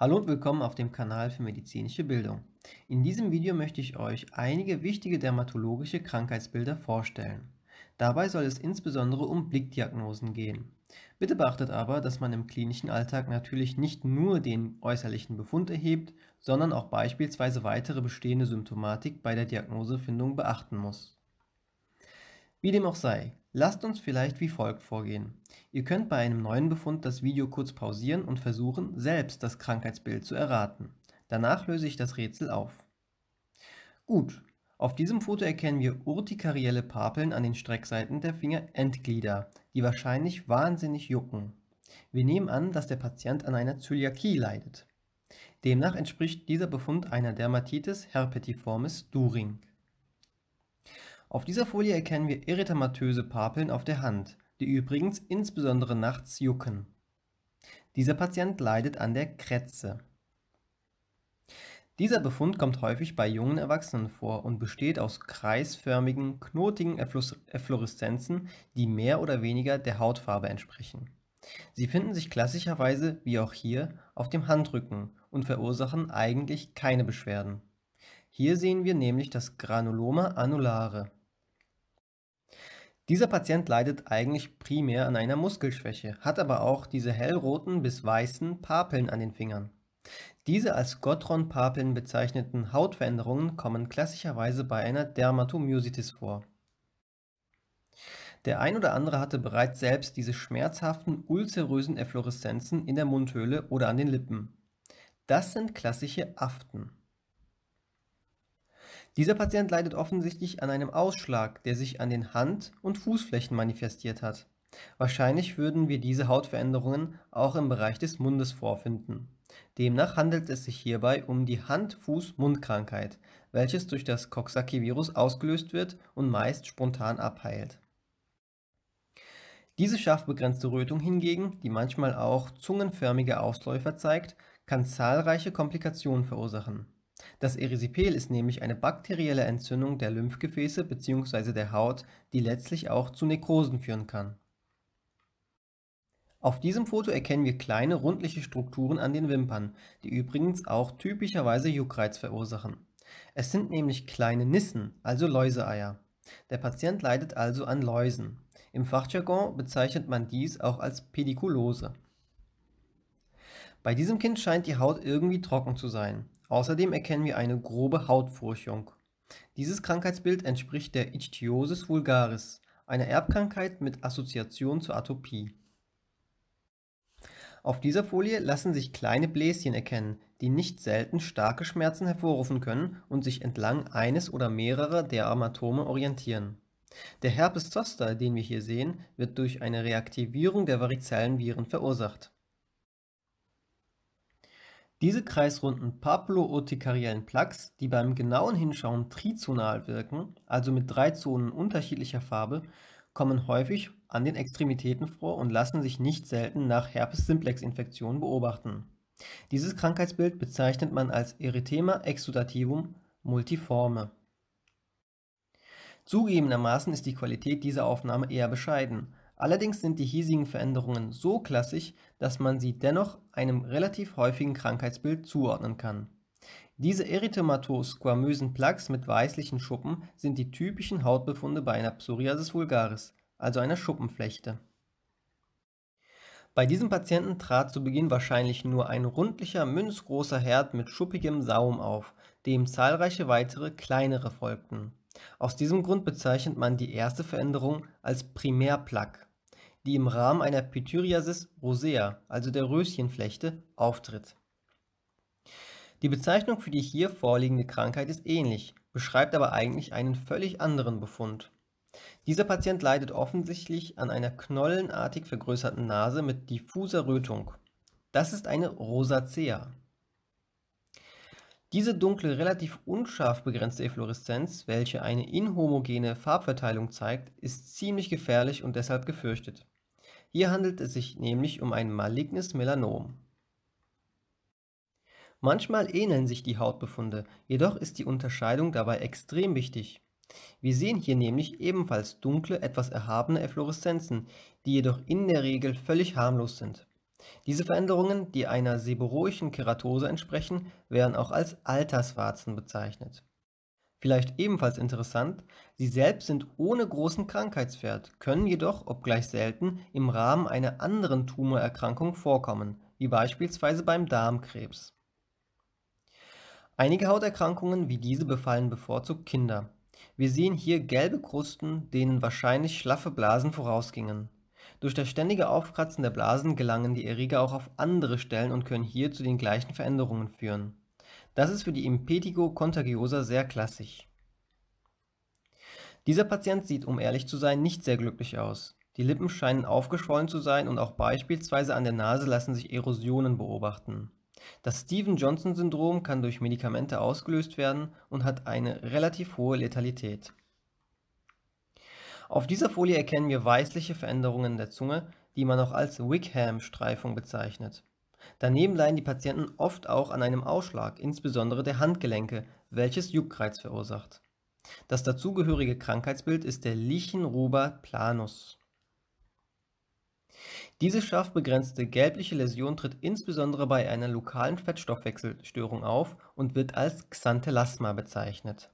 Hallo und willkommen auf dem Kanal für medizinische Bildung. In diesem Video möchte ich euch einige wichtige dermatologische Krankheitsbilder vorstellen. Dabei soll es insbesondere um Blickdiagnosen gehen. Bitte beachtet aber, dass man im klinischen Alltag natürlich nicht nur den äußerlichen Befund erhebt, sondern auch beispielsweise weitere bestehende Symptomatik bei der Diagnosefindung beachten muss. Wie dem auch sei, lasst uns vielleicht wie folgt vorgehen. Ihr könnt bei einem neuen Befund das Video kurz pausieren und versuchen, selbst das Krankheitsbild zu erraten. Danach löse ich das Rätsel auf. Gut, auf diesem Foto erkennen wir urtikarielle Papeln an den Streckseiten der Fingerendglieder, die wahrscheinlich wahnsinnig jucken. Wir nehmen an, dass der Patient an einer Zöliakie leidet. Demnach entspricht dieser Befund einer Dermatitis herpetiformis during, auf dieser Folie erkennen wir erythematöse Papeln auf der Hand, die übrigens insbesondere nachts jucken. Dieser Patient leidet an der Krätze. Dieser Befund kommt häufig bei jungen Erwachsenen vor und besteht aus kreisförmigen, knotigen Effloreszenzen, die mehr oder weniger der Hautfarbe entsprechen. Sie finden sich klassischerweise, wie auch hier, auf dem Handrücken und verursachen eigentlich keine Beschwerden. Hier sehen wir nämlich das Granuloma annulare, dieser Patient leidet eigentlich primär an einer Muskelschwäche, hat aber auch diese hellroten bis weißen Papeln an den Fingern. Diese als Gottron-Papeln bezeichneten Hautveränderungen kommen klassischerweise bei einer Dermatomyositis vor. Der ein oder andere hatte bereits selbst diese schmerzhaften ulcerösen Effloreszenzen in der Mundhöhle oder an den Lippen. Das sind klassische Aften. Dieser Patient leidet offensichtlich an einem Ausschlag, der sich an den Hand- und Fußflächen manifestiert hat. Wahrscheinlich würden wir diese Hautveränderungen auch im Bereich des Mundes vorfinden. Demnach handelt es sich hierbei um die Hand-Fuß-Mund-Krankheit, welches durch das Coxsackie-Virus ausgelöst wird und meist spontan abheilt. Diese scharf begrenzte Rötung hingegen, die manchmal auch zungenförmige Ausläufer zeigt, kann zahlreiche Komplikationen verursachen das Erysipel ist nämlich eine bakterielle Entzündung der Lymphgefäße bzw. der Haut, die letztlich auch zu Nekrosen führen kann. Auf diesem Foto erkennen wir kleine rundliche Strukturen an den Wimpern, die übrigens auch typischerweise Juckreiz verursachen. Es sind nämlich kleine Nissen, also Läuseeier. Der Patient leidet also an Läusen. Im Fachjargon bezeichnet man dies auch als Pedikulose. Bei diesem Kind scheint die Haut irgendwie trocken zu sein. Außerdem erkennen wir eine grobe Hautfurchung. Dieses Krankheitsbild entspricht der Ichthyosis vulgaris, einer Erbkrankheit mit Assoziation zur Atopie. Auf dieser Folie lassen sich kleine Bläschen erkennen, die nicht selten starke Schmerzen hervorrufen können und sich entlang eines oder mehrerer der Armatome orientieren. Der Herpes zoster, den wir hier sehen, wird durch eine Reaktivierung der Varizellenviren verursacht. Diese kreisrunden papulo papillourtikariellen Plaques, die beim genauen Hinschauen trizonal wirken, also mit drei Zonen unterschiedlicher Farbe, kommen häufig an den Extremitäten vor und lassen sich nicht selten nach Herpes-Simplex-Infektionen beobachten. Dieses Krankheitsbild bezeichnet man als Erythema exudativum multiforme. Zugegebenermaßen ist die Qualität dieser Aufnahme eher bescheiden, Allerdings sind die hiesigen Veränderungen so klassisch, dass man sie dennoch einem relativ häufigen Krankheitsbild zuordnen kann. Diese erythematosquamösen Plaques mit weißlichen Schuppen sind die typischen Hautbefunde bei einer Psoriasis vulgaris, also einer Schuppenflechte. Bei diesem Patienten trat zu Beginn wahrscheinlich nur ein rundlicher, münzgroßer Herd mit schuppigem Saum auf, dem zahlreiche weitere kleinere folgten. Aus diesem Grund bezeichnet man die erste Veränderung als Primärplaque die im Rahmen einer Pityriasis rosea, also der Röschenflechte, auftritt. Die Bezeichnung für die hier vorliegende Krankheit ist ähnlich, beschreibt aber eigentlich einen völlig anderen Befund. Dieser Patient leidet offensichtlich an einer knollenartig vergrößerten Nase mit diffuser Rötung. Das ist eine Rosacea. Diese dunkle, relativ unscharf begrenzte Effloreszenz, welche eine inhomogene Farbverteilung zeigt, ist ziemlich gefährlich und deshalb gefürchtet. Hier handelt es sich nämlich um ein malignes Melanom. Manchmal ähneln sich die Hautbefunde, jedoch ist die Unterscheidung dabei extrem wichtig. Wir sehen hier nämlich ebenfalls dunkle, etwas erhabene Effloreszenzen, die jedoch in der Regel völlig harmlos sind. Diese Veränderungen, die einer seborrhoischen Keratose entsprechen, werden auch als Alterswarzen bezeichnet. Vielleicht ebenfalls interessant, sie selbst sind ohne großen Krankheitswert, können jedoch, obgleich selten, im Rahmen einer anderen Tumorerkrankung vorkommen, wie beispielsweise beim Darmkrebs. Einige Hauterkrankungen wie diese befallen bevorzugt Kinder. Wir sehen hier gelbe Krusten, denen wahrscheinlich schlaffe Blasen vorausgingen. Durch das ständige Aufkratzen der Blasen gelangen die Erreger auch auf andere Stellen und können hier zu den gleichen Veränderungen führen. Das ist für die Impetigo contagiosa sehr klassisch. Dieser Patient sieht, um ehrlich zu sein, nicht sehr glücklich aus. Die Lippen scheinen aufgeschwollen zu sein und auch beispielsweise an der Nase lassen sich Erosionen beobachten. Das Steven-Johnson-Syndrom kann durch Medikamente ausgelöst werden und hat eine relativ hohe Letalität. Auf dieser Folie erkennen wir weißliche Veränderungen der Zunge, die man auch als Wickham-Streifung bezeichnet. Daneben leiden die Patienten oft auch an einem Ausschlag, insbesondere der Handgelenke, welches Juckreiz verursacht. Das dazugehörige Krankheitsbild ist der Lichenruber planus. Diese scharf begrenzte gelbliche Läsion tritt insbesondere bei einer lokalen Fettstoffwechselstörung auf und wird als Xanthelasma bezeichnet.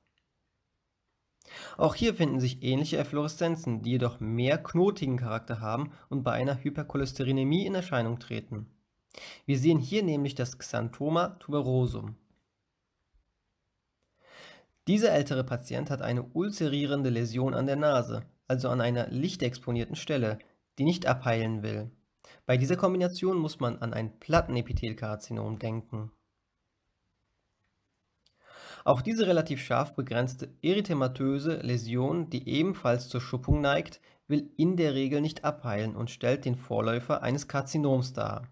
Auch hier finden sich ähnliche Effloreszenzen, die jedoch mehr knotigen Charakter haben und bei einer Hypercholesterinämie in Erscheinung treten. Wir sehen hier nämlich das Xanthoma tuberosum. Dieser ältere Patient hat eine ulcerierende Läsion an der Nase, also an einer lichtexponierten Stelle, die nicht abheilen will. Bei dieser Kombination muss man an ein Plattenepithelkarzinom denken. Auch diese relativ scharf begrenzte erythematöse Läsion, die ebenfalls zur Schuppung neigt, will in der Regel nicht abheilen und stellt den Vorläufer eines Karzinoms dar.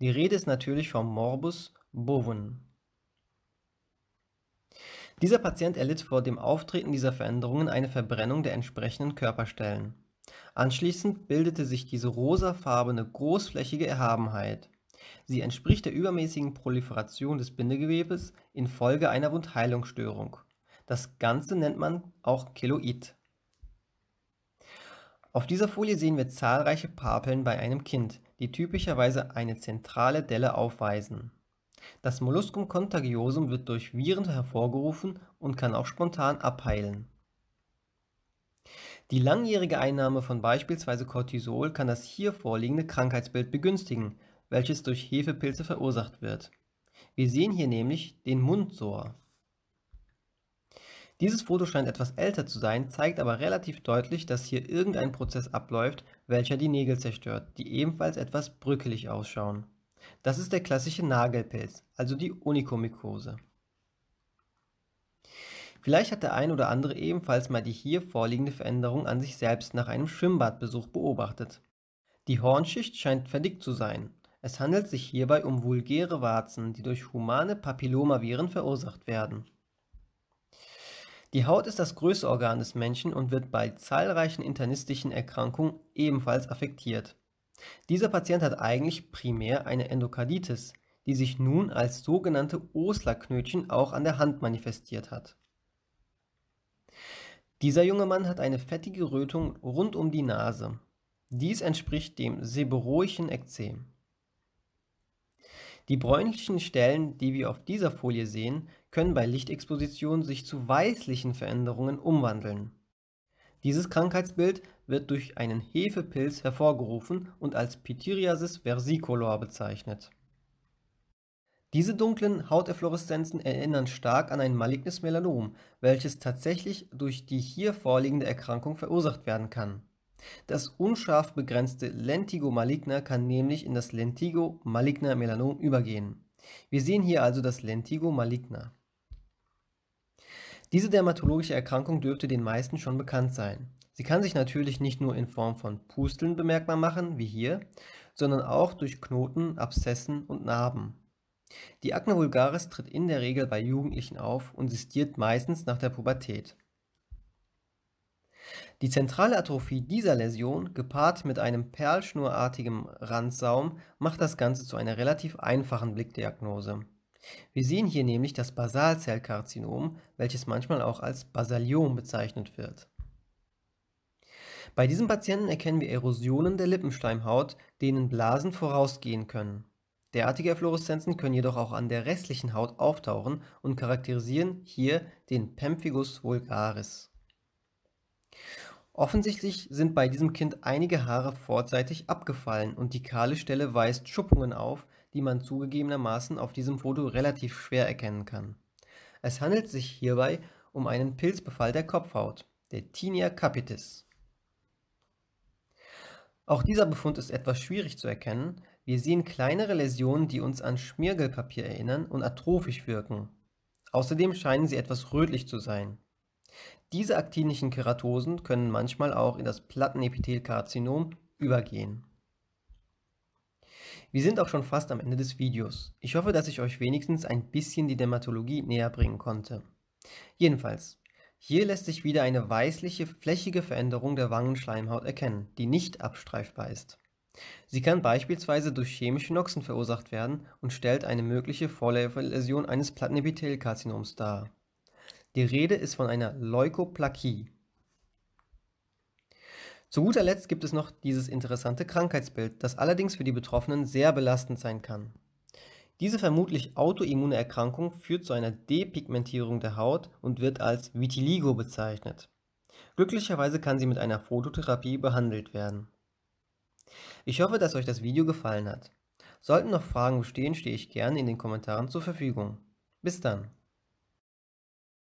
Die Rede ist natürlich vom Morbus Bowen. Dieser Patient erlitt vor dem Auftreten dieser Veränderungen eine Verbrennung der entsprechenden Körperstellen. Anschließend bildete sich diese rosafarbene großflächige Erhabenheit. Sie entspricht der übermäßigen Proliferation des Bindegewebes infolge einer Wundheilungsstörung. Das Ganze nennt man auch Keloid. Auf dieser Folie sehen wir zahlreiche Papeln bei einem Kind, die typischerweise eine zentrale Delle aufweisen. Das Molluscum contagiosum wird durch Viren hervorgerufen und kann auch spontan abheilen. Die langjährige Einnahme von beispielsweise Cortisol kann das hier vorliegende Krankheitsbild begünstigen, welches durch Hefepilze verursacht wird. Wir sehen hier nämlich den Mundsohr. Dieses Foto scheint etwas älter zu sein, zeigt aber relativ deutlich, dass hier irgendein Prozess abläuft, welcher die Nägel zerstört, die ebenfalls etwas brückelig ausschauen. Das ist der klassische Nagelpilz, also die Onikomykose. Vielleicht hat der ein oder andere ebenfalls mal die hier vorliegende Veränderung an sich selbst nach einem Schwimmbadbesuch beobachtet. Die Hornschicht scheint verdickt zu sein, es handelt sich hierbei um vulgäre Warzen, die durch humane Papillomaviren verursacht werden. Die Haut ist das größte Organ des Menschen und wird bei zahlreichen internistischen Erkrankungen ebenfalls affektiert. Dieser Patient hat eigentlich primär eine Endokarditis, die sich nun als sogenannte Osler-Knötchen auch an der Hand manifestiert hat. Dieser junge Mann hat eine fettige Rötung rund um die Nase. Dies entspricht dem seborrhoischen Ekzem. Die bräunlichen Stellen, die wir auf dieser Folie sehen, können bei Lichtexposition sich zu weißlichen Veränderungen umwandeln. Dieses Krankheitsbild wird durch einen Hefepilz hervorgerufen und als Pityriasis versicolor bezeichnet. Diese dunklen Hauterfloreszenzen erinnern stark an ein malignes Melanom, welches tatsächlich durch die hier vorliegende Erkrankung verursacht werden kann. Das unscharf begrenzte Lentigo maligna kann nämlich in das Lentigo maligna Melanom übergehen. Wir sehen hier also das Lentigo maligna. Diese dermatologische Erkrankung dürfte den meisten schon bekannt sein. Sie kann sich natürlich nicht nur in Form von Pusteln bemerkbar machen, wie hier, sondern auch durch Knoten, Abszessen und Narben. Die Acne vulgaris tritt in der Regel bei Jugendlichen auf und sistiert meistens nach der Pubertät. Die zentrale Atrophie dieser Läsion, gepaart mit einem perlschnurartigen Randsaum, macht das Ganze zu einer relativ einfachen Blickdiagnose. Wir sehen hier nämlich das Basalzellkarzinom, welches manchmal auch als Basaliom bezeichnet wird. Bei diesem Patienten erkennen wir Erosionen der Lippenschleimhaut, denen Blasen vorausgehen können. Derartige Fluoreszenzen können jedoch auch an der restlichen Haut auftauchen und charakterisieren hier den Pemphigus vulgaris. Offensichtlich sind bei diesem Kind einige Haare vorzeitig abgefallen und die kahle Stelle weist Schuppungen auf, die man zugegebenermaßen auf diesem Foto relativ schwer erkennen kann. Es handelt sich hierbei um einen Pilzbefall der Kopfhaut, der Tinea capitis. Auch dieser Befund ist etwas schwierig zu erkennen. Wir sehen kleinere Läsionen, die uns an Schmirgelpapier erinnern und atrophisch wirken. Außerdem scheinen sie etwas rötlich zu sein. Diese aktinischen Keratosen können manchmal auch in das Plattenepithelkarzinom übergehen. Wir sind auch schon fast am Ende des Videos. Ich hoffe, dass ich euch wenigstens ein bisschen die Dermatologie näher bringen konnte. Jedenfalls, hier lässt sich wieder eine weißliche, flächige Veränderung der Wangenschleimhaut erkennen, die nicht abstreifbar ist. Sie kann beispielsweise durch chemische Noxen verursacht werden und stellt eine mögliche Vorläuferläsion eines Plattenepithelkarzinoms dar. Die Rede ist von einer Leukoplakie. Zu guter Letzt gibt es noch dieses interessante Krankheitsbild, das allerdings für die Betroffenen sehr belastend sein kann. Diese vermutlich autoimmune Erkrankung führt zu einer Depigmentierung der Haut und wird als Vitiligo bezeichnet. Glücklicherweise kann sie mit einer Phototherapie behandelt werden. Ich hoffe, dass euch das Video gefallen hat. Sollten noch Fragen bestehen, stehe ich gerne in den Kommentaren zur Verfügung. Bis dann!